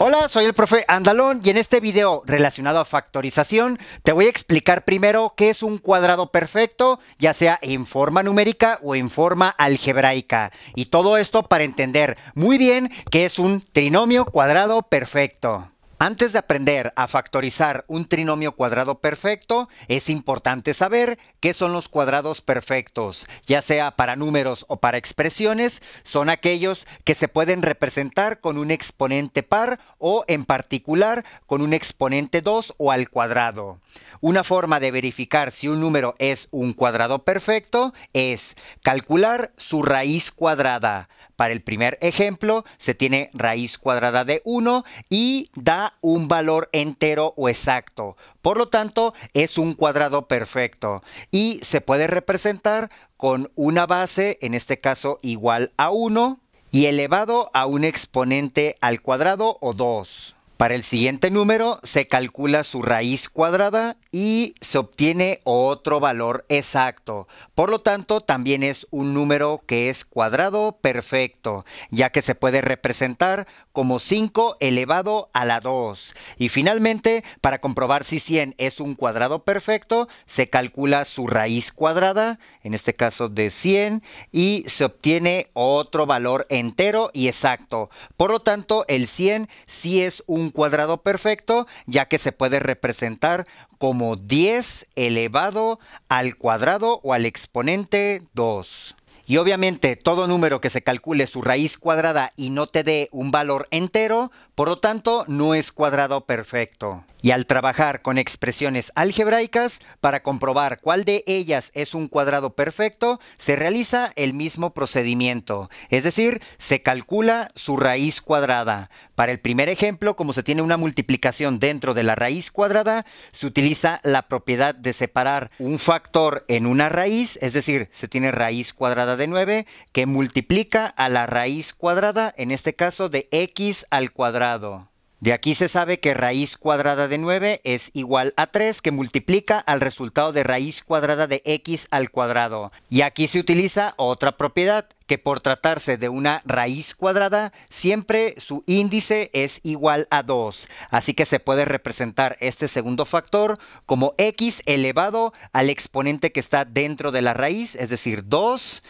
Hola, soy el profe Andalón y en este video relacionado a factorización te voy a explicar primero qué es un cuadrado perfecto, ya sea en forma numérica o en forma algebraica. Y todo esto para entender muy bien qué es un trinomio cuadrado perfecto. Antes de aprender a factorizar un trinomio cuadrado perfecto, es importante saber qué son los cuadrados perfectos, ya sea para números o para expresiones, son aquellos que se pueden representar con un exponente par o en particular con un exponente 2 o al cuadrado. Una forma de verificar si un número es un cuadrado perfecto es calcular su raíz cuadrada. Para el primer ejemplo se tiene raíz cuadrada de 1 y da un valor entero o exacto. Por lo tanto, es un cuadrado perfecto y se puede representar con una base, en este caso igual a 1, y elevado a un exponente al cuadrado o 2. Para el siguiente número se calcula su raíz cuadrada y se obtiene otro valor exacto. Por lo tanto, también es un número que es cuadrado perfecto, ya que se puede representar como 5 elevado a la 2. Y finalmente, para comprobar si 100 es un cuadrado perfecto, se calcula su raíz cuadrada, en este caso de 100, y se obtiene otro valor entero y exacto. Por lo tanto, el 100 sí es un cuadrado perfecto, ya que se puede representar como 10 elevado al cuadrado o al exponente 2. Y obviamente todo número que se calcule su raíz cuadrada y no te dé un valor entero, por lo tanto no es cuadrado perfecto. Y al trabajar con expresiones algebraicas, para comprobar cuál de ellas es un cuadrado perfecto, se realiza el mismo procedimiento, es decir, se calcula su raíz cuadrada. Para el primer ejemplo, como se tiene una multiplicación dentro de la raíz cuadrada, se utiliza la propiedad de separar un factor en una raíz, es decir, se tiene raíz cuadrada de 9 que multiplica a la raíz cuadrada, en este caso de x al cuadrado. De aquí se sabe que raíz cuadrada de 9 es igual a 3 que multiplica al resultado de raíz cuadrada de x al cuadrado. Y aquí se utiliza otra propiedad, que por tratarse de una raíz cuadrada, siempre su índice es igual a 2. Así que se puede representar este segundo factor como x elevado al exponente que está dentro de la raíz, es decir, 2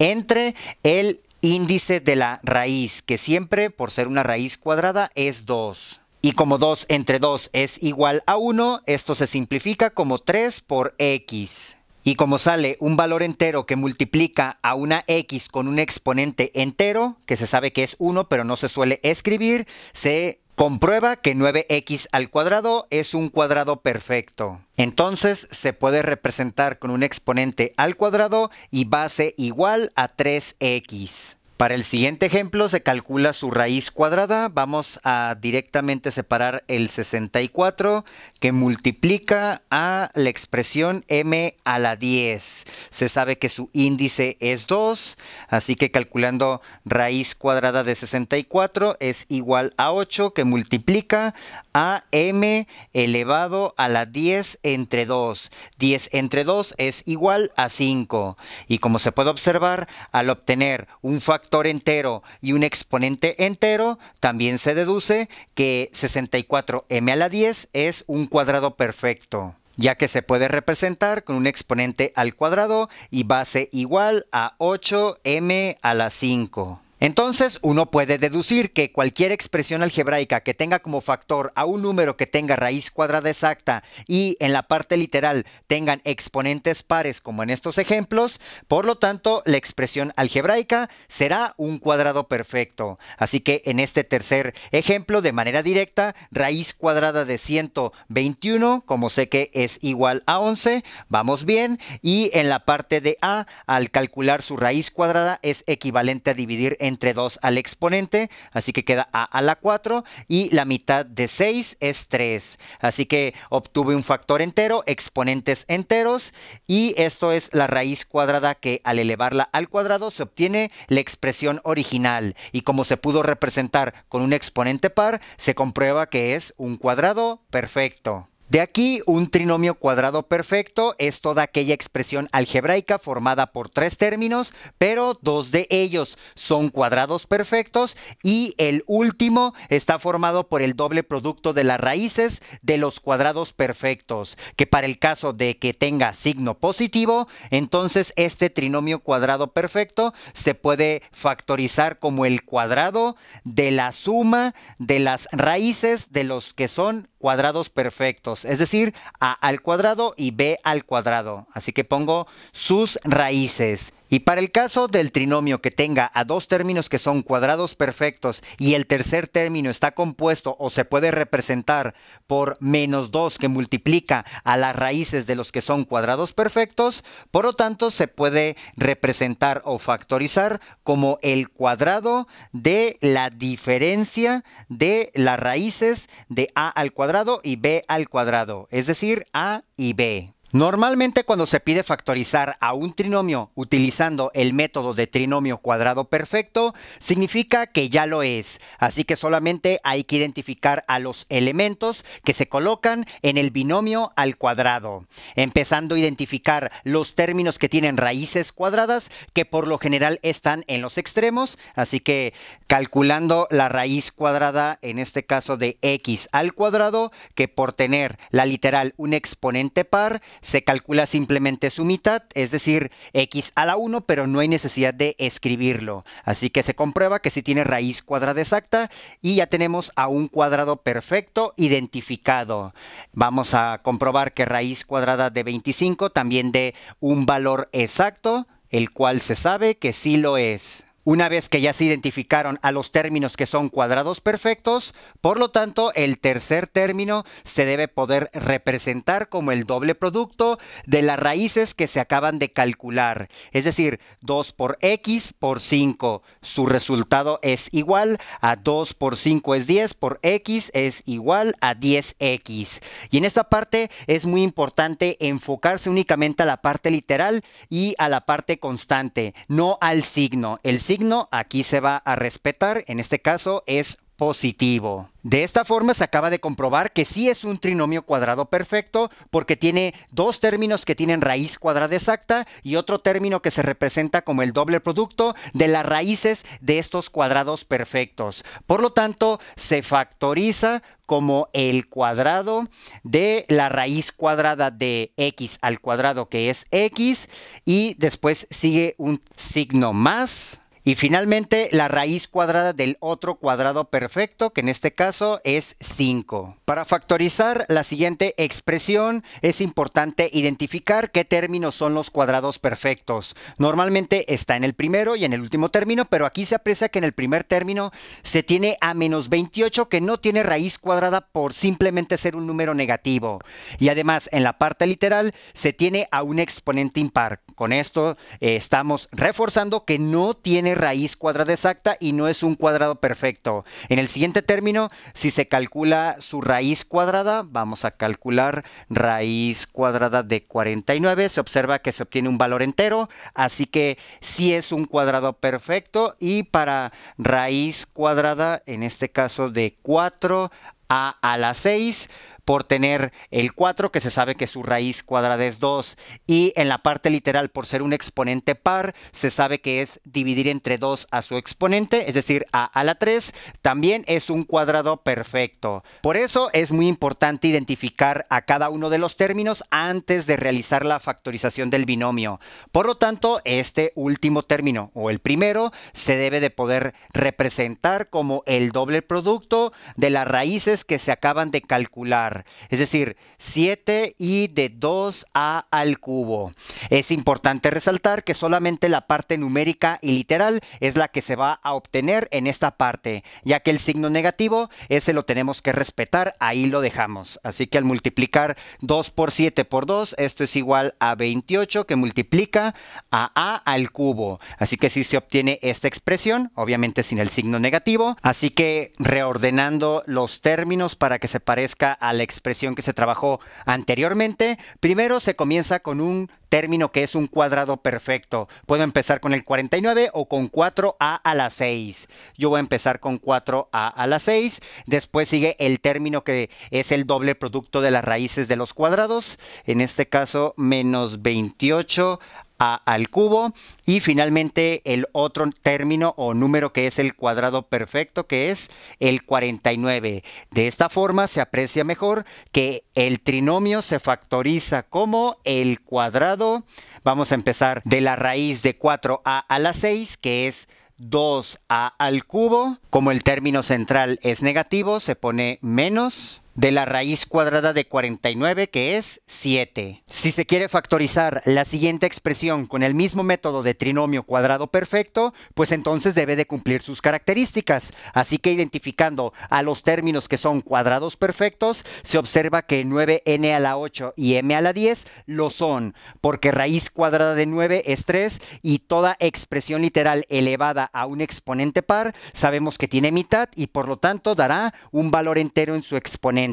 entre el índice de la raíz, que siempre, por ser una raíz cuadrada, es 2. Y como 2 entre 2 es igual a 1, esto se simplifica como 3 por x. Y como sale un valor entero que multiplica a una x con un exponente entero, que se sabe que es 1 pero no se suele escribir, se Comprueba que 9x al cuadrado es un cuadrado perfecto. Entonces se puede representar con un exponente al cuadrado y base igual a 3x. Para el siguiente ejemplo se calcula su raíz cuadrada. Vamos a directamente separar el 64 que multiplica a la expresión m a la 10. Se sabe que su índice es 2, así que calculando raíz cuadrada de 64 es igual a 8 que multiplica a m elevado a la 10 entre 2. 10 entre 2 es igual a 5. Y como se puede observar, al obtener un factor entero y un exponente entero, también se deduce que 64m a la 10 es un cuadrado perfecto ya que se puede representar con un exponente al cuadrado y base igual a 8m a la 5. Entonces, uno puede deducir que cualquier expresión algebraica que tenga como factor a un número que tenga raíz cuadrada exacta y en la parte literal tengan exponentes pares como en estos ejemplos, por lo tanto, la expresión algebraica será un cuadrado perfecto. Así que en este tercer ejemplo, de manera directa, raíz cuadrada de 121, como sé que es igual a 11, vamos bien, y en la parte de A, al calcular su raíz cuadrada, es equivalente a dividir entre 2 al exponente, así que queda a a la 4 y la mitad de 6 es 3. Así que obtuve un factor entero, exponentes enteros y esto es la raíz cuadrada que al elevarla al cuadrado se obtiene la expresión original y como se pudo representar con un exponente par, se comprueba que es un cuadrado perfecto. De aquí, un trinomio cuadrado perfecto es toda aquella expresión algebraica formada por tres términos, pero dos de ellos son cuadrados perfectos y el último está formado por el doble producto de las raíces de los cuadrados perfectos, que para el caso de que tenga signo positivo, entonces este trinomio cuadrado perfecto se puede factorizar como el cuadrado de la suma de las raíces de los que son cuadrados perfectos es decir, a al cuadrado y b al cuadrado. Así que pongo sus raíces. Y para el caso del trinomio que tenga a dos términos que son cuadrados perfectos y el tercer término está compuesto o se puede representar por menos 2 que multiplica a las raíces de los que son cuadrados perfectos, por lo tanto se puede representar o factorizar como el cuadrado de la diferencia de las raíces de a al cuadrado y b al cuadrado, es decir, a y b. Normalmente cuando se pide factorizar a un trinomio utilizando el método de trinomio cuadrado perfecto, significa que ya lo es, así que solamente hay que identificar a los elementos que se colocan en el binomio al cuadrado, empezando a identificar los términos que tienen raíces cuadradas, que por lo general están en los extremos, así que calculando la raíz cuadrada, en este caso de x al cuadrado, que por tener la literal un exponente par, se calcula simplemente su mitad, es decir, x a la 1, pero no hay necesidad de escribirlo. Así que se comprueba que sí tiene raíz cuadrada exacta y ya tenemos a un cuadrado perfecto identificado. Vamos a comprobar que raíz cuadrada de 25 también de un valor exacto, el cual se sabe que sí lo es. Una vez que ya se identificaron a los términos que son cuadrados perfectos, por lo tanto, el tercer término se debe poder representar como el doble producto de las raíces que se acaban de calcular, es decir, 2 por x por 5. Su resultado es igual a 2 por 5 es 10, por x es igual a 10x. Y en esta parte es muy importante enfocarse únicamente a la parte literal y a la parte constante, no al signo. El signo aquí se va a respetar, en este caso es positivo. De esta forma se acaba de comprobar que sí es un trinomio cuadrado perfecto porque tiene dos términos que tienen raíz cuadrada exacta y otro término que se representa como el doble producto de las raíces de estos cuadrados perfectos. Por lo tanto, se factoriza como el cuadrado de la raíz cuadrada de x al cuadrado que es x y después sigue un signo más y finalmente, la raíz cuadrada del otro cuadrado perfecto, que en este caso es 5. Para factorizar la siguiente expresión, es importante identificar qué términos son los cuadrados perfectos. Normalmente está en el primero y en el último término, pero aquí se aprecia que en el primer término se tiene a menos 28, que no tiene raíz cuadrada por simplemente ser un número negativo. Y además, en la parte literal, se tiene a un exponente impar. Con esto eh, estamos reforzando que no tiene raíz cuadrada exacta y no es un cuadrado perfecto. En el siguiente término, si se calcula su raíz cuadrada, vamos a calcular raíz cuadrada de 49. Se observa que se obtiene un valor entero, así que sí es un cuadrado perfecto. Y para raíz cuadrada, en este caso de 4a a la 6, por tener el 4, que se sabe que su raíz cuadrada es 2, y en la parte literal, por ser un exponente par, se sabe que es dividir entre 2 a su exponente, es decir, a, a la 3, también es un cuadrado perfecto. Por eso es muy importante identificar a cada uno de los términos antes de realizar la factorización del binomio. Por lo tanto, este último término, o el primero, se debe de poder representar como el doble producto de las raíces que se acaban de calcular es decir, 7 y de 2a al cubo. Es importante resaltar que solamente la parte numérica y literal es la que se va a obtener en esta parte, ya que el signo negativo, ese lo tenemos que respetar, ahí lo dejamos. Así que al multiplicar 2 por 7 por 2, esto es igual a 28 que multiplica a a al cubo. Así que si se obtiene esta expresión, obviamente sin el signo negativo, así que reordenando los términos para que se parezca a expresión que se trabajó anteriormente, primero se comienza con un término que es un cuadrado perfecto. Puedo empezar con el 49 o con 4a a la 6. Yo voy a empezar con 4a a la 6. Después sigue el término que es el doble producto de las raíces de los cuadrados. En este caso, menos 28 a, al cubo. Y finalmente el otro término o número que es el cuadrado perfecto, que es el 49. De esta forma se aprecia mejor que el trinomio se factoriza como el cuadrado. Vamos a empezar de la raíz de 4a a la 6, que es 2a al cubo. Como el término central es negativo, se pone menos de la raíz cuadrada de 49, que es 7. Si se quiere factorizar la siguiente expresión con el mismo método de trinomio cuadrado perfecto, pues entonces debe de cumplir sus características. Así que identificando a los términos que son cuadrados perfectos, se observa que 9n a la 8 y m a la 10 lo son, porque raíz cuadrada de 9 es 3 y toda expresión literal elevada a un exponente par sabemos que tiene mitad y por lo tanto dará un valor entero en su exponente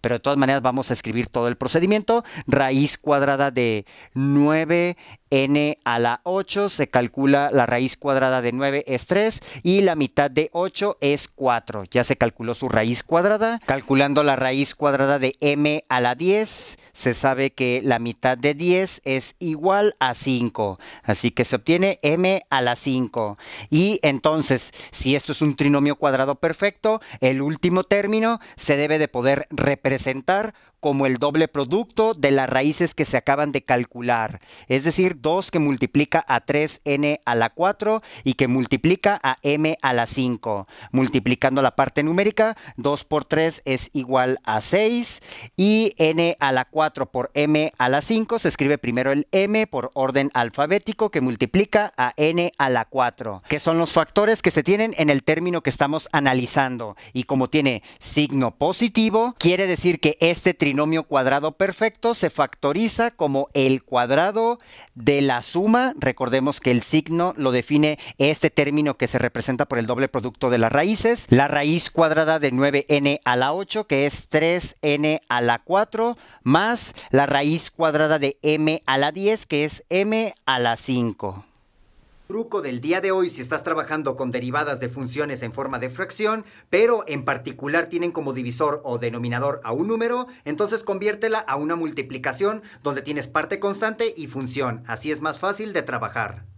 pero de todas maneras vamos a escribir todo el procedimiento. Raíz cuadrada de 9n a la 8 se calcula la raíz cuadrada de 9 es 3 y la mitad de 8 es 4. Ya se calculó su raíz cuadrada. Calculando la raíz cuadrada de m a la 10 se sabe que la mitad de 10 es igual a 5. Así que se obtiene m a la 5. Y entonces, si esto es un trinomio cuadrado perfecto, el último término se debe de poder representar como el doble producto de las raíces que se acaban de calcular, es decir, 2 que multiplica a 3n a la 4 y que multiplica a m a la 5. Multiplicando la parte numérica, 2 por 3 es igual a 6 y n a la 4 por m a la 5 se escribe primero el m por orden alfabético que multiplica a n a la 4, que son los factores que se tienen en el término que estamos analizando. Y como tiene signo positivo, quiere decir que este polinomio cuadrado perfecto se factoriza como el cuadrado de la suma. Recordemos que el signo lo define este término que se representa por el doble producto de las raíces. La raíz cuadrada de 9n a la 8, que es 3n a la 4, más la raíz cuadrada de m a la 10, que es m a la 5. Truco del día de hoy si estás trabajando con derivadas de funciones en forma de fracción, pero en particular tienen como divisor o denominador a un número, entonces conviértela a una multiplicación donde tienes parte constante y función. Así es más fácil de trabajar.